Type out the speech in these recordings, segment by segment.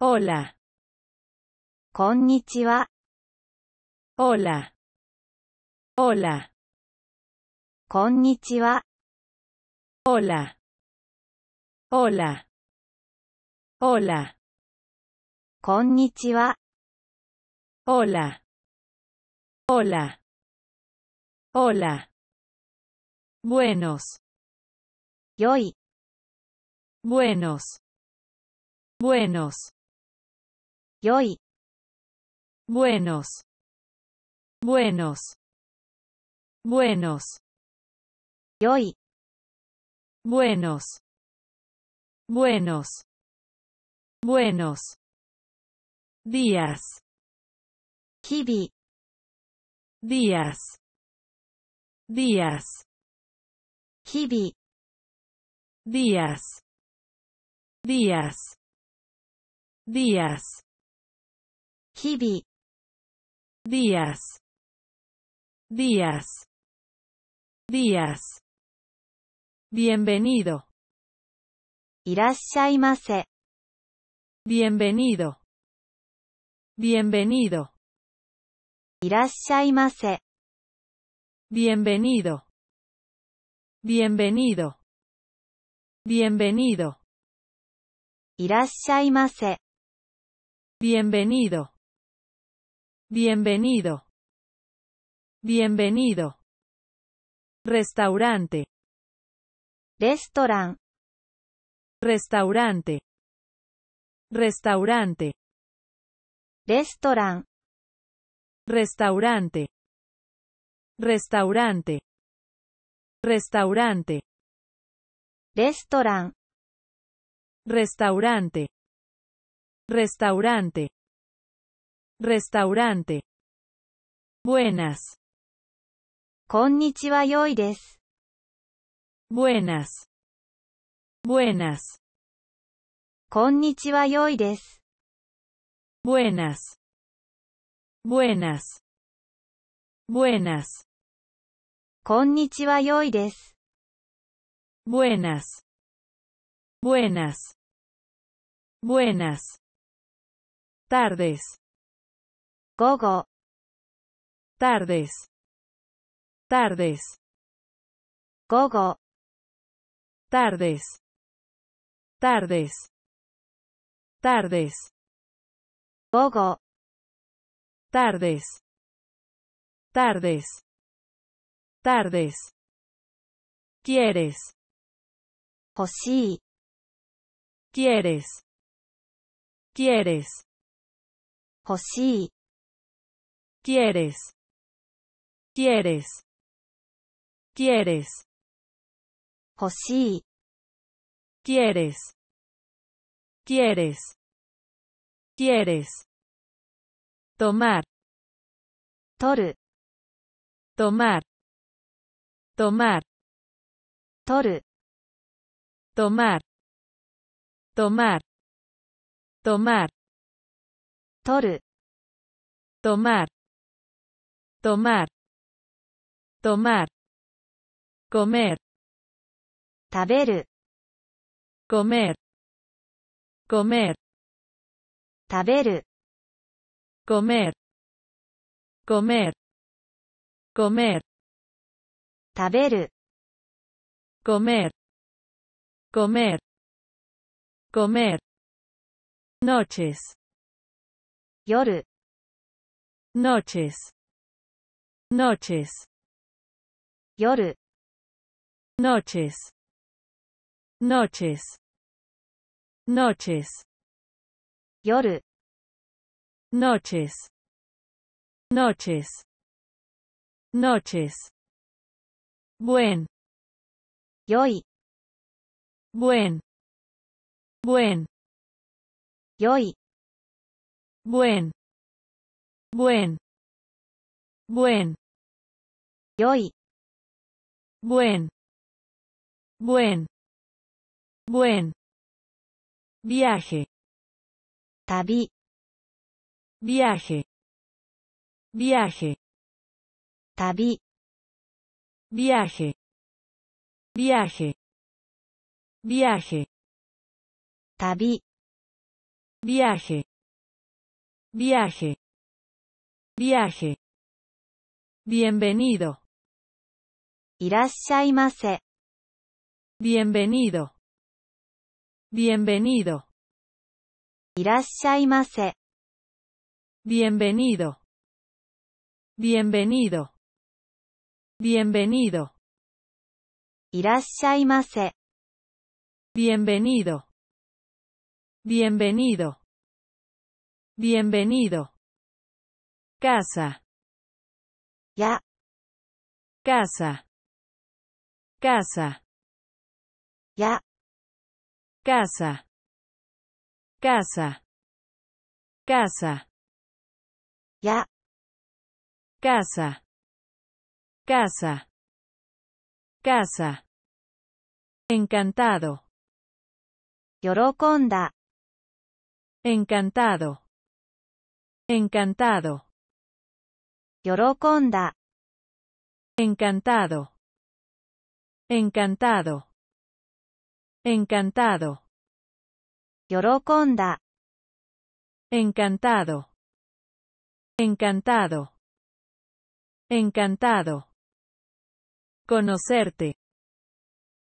Hola. Konnichiwa. Hola. Hola. Konnichiwa. Hola. Hola. Hola. Konnichiwa. Hola. Hola. Hola. Buenos. Yoi. Buenos. Buenos hoy buenos, buenos, buenos, hoy buenos, buenos, buenos, días, kibi días, días, hibi días, días, días. Hibi. días, días, días. Bienvenido. Irasshaimase. Bienvenido. Bienvenido. Bienvenido Bienvenido. Bienvenido. Bienvenido. Bienvenido. Bienvenido. Bienvenido. Restaurante. Restaurante. Restaurante. restaurante Restaurante. Restaurante. Restaurante. restaurante restaurante Restaurante. Restaurante. Buenas. Konnichiwa yoi Buenas. Buenas. Konnichiwa yoi Buenas. Buenas. Buenas. Konnichiwa yoi Buenas. Buenas. Buenas. Tardes. Gogo. Tardes. Tardes. Gogo. Tardes. Tardes. Tardes. Gogo. Tardes. Tardes. Tardes. Quieres. sí. Quieres. Quieres. Hoshi. Quieres. Quieres. Quieres. sí. Quieres. Quieres. quieres. Tomar. toru, Tomar. tomar, toru, Tomar. Tomar. tomar, Tomar tomar, tomar, comer, taberu, comer, comer, taberu, comer, comer, comer, taberu, comer, comer, comer, noches, yoru, noches, noches, yoru noches, noches, noches yoru noches, noches, noches buen, yoi buen, Buen. buen buen. Buen. Yoi. Buen. Buen. Buen. Viaje. Tabi. Viaje. Viaje. Tabi. Viaje. Viaje. Viaje. Tabi. Viaje. Viaje. Viaje. Bienvenido. いらっしゃいませ。Bienvenido. Bienvenido. bienvenido いらっしゃいませ。Bienvenido. Bienvenido. Bienvenido. bienvenido bienvenido Bienvenido. Bienvenido. Casa ya casa casa ya casa casa casa ya casa casa casa encantado yorokonda encantado encantado Yorokonda. Encantado. Encantado. Encantado. Yorokonda. Encantado. Encantado. Encantado. Conocerte.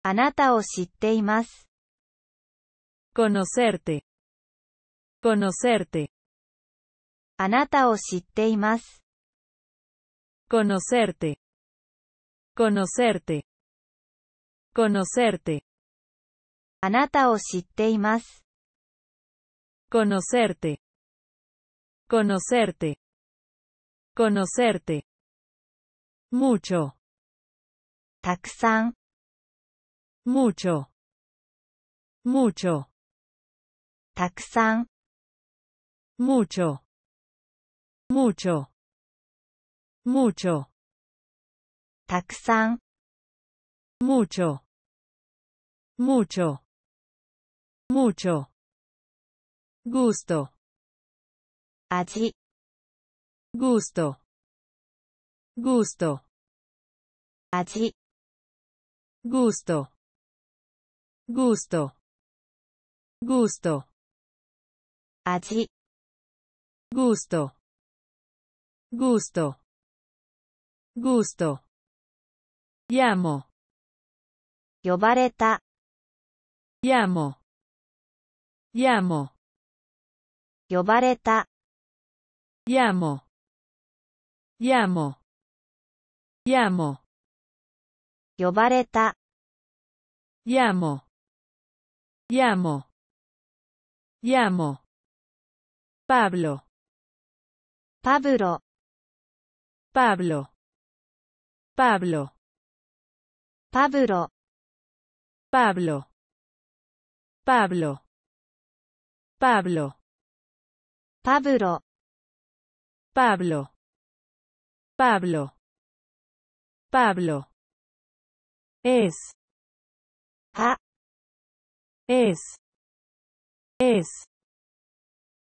Anata o Conocerte. Conocerte. Anata o shitteimasu. Conocerte. Conocerte. Conocerte. más. Conocerte. Conocerte. conocerte Mucho. Taxan Mucho. mucho, mucho, Mucho mucho, Takusan. mucho, mucho, Mucho. gusto, Aji. gusto, Gusto. Aji. gusto, gusto, Gusto. gusto, gusto gusto. Llamo. llamo llamo. Yamo. llamo. llamo. Llamo. llamo. llamo. Pablo. Pablo. Pablo. Pablo. Pablo. Pablo. Pablo. Pablo. Pablo. Pablo. Pablo. Pablo. Es. A. Es. Es.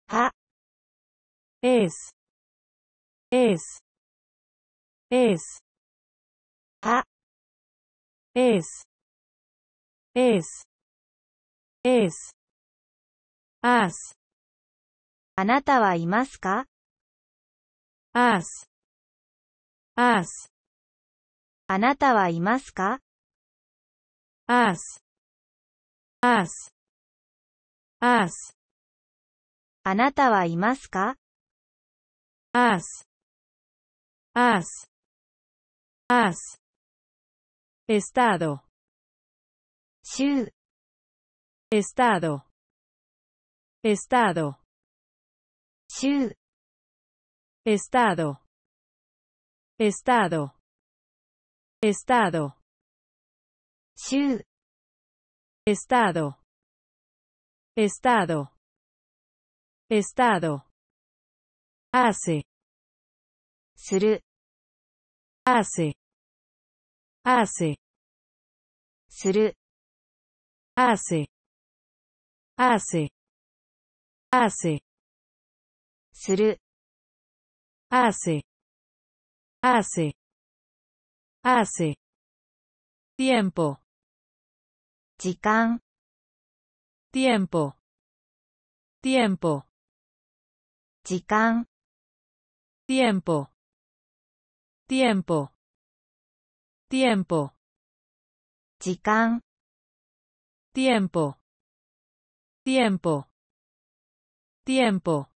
A. Es. Es. Es. あ、えース、エーす、エーあなたはいますかあす、あす、あなたはいますかあす、あす、あす、あなたはいますかあす、あす、あす。Estado. Estado. Estado. Estado. Estado. Estado. Estado. Estado. Estado. Hace. Hace hace, する hace, hace, する hace, hace, tiempo, tiempo, tiempo, tiempo tiempo tiempo, tiempo, Tiempo. tiempo, tiempo. Tiempo.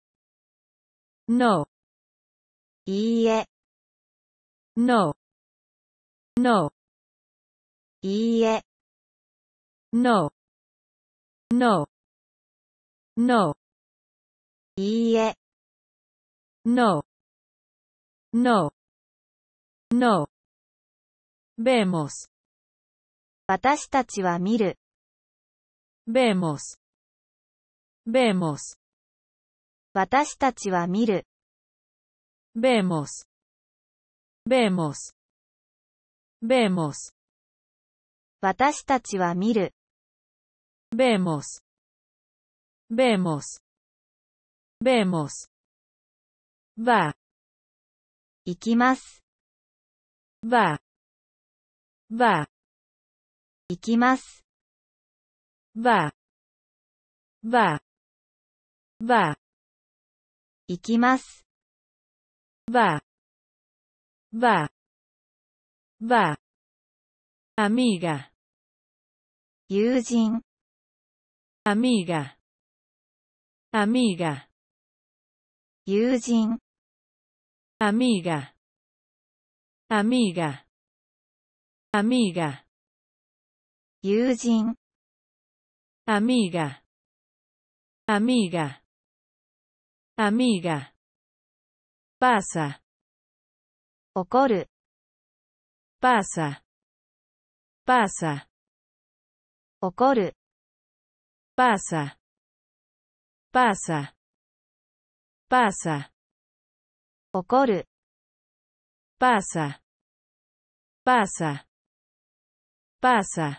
No, Ie. no, No. Ie. no, no, No. No. no, no. Vemos. 私たちは見る。Vemos. Vemos. 私たちは見る。Vemos. Vemos. Vemos. 私たちは見る。Vemos. Vemos. Vemos. Va. 行きます。Va. は、行きます。は、は、は、行きます。は、は、は、amiga。友人 amiga。amiga。友人 amiga。amiga。amiga, 友人、amiga, amiga, amiga. amiga Pasa, ocorre pasa, pasa, ocorre pasa, pasa, pasa, pasa, pasa pasa.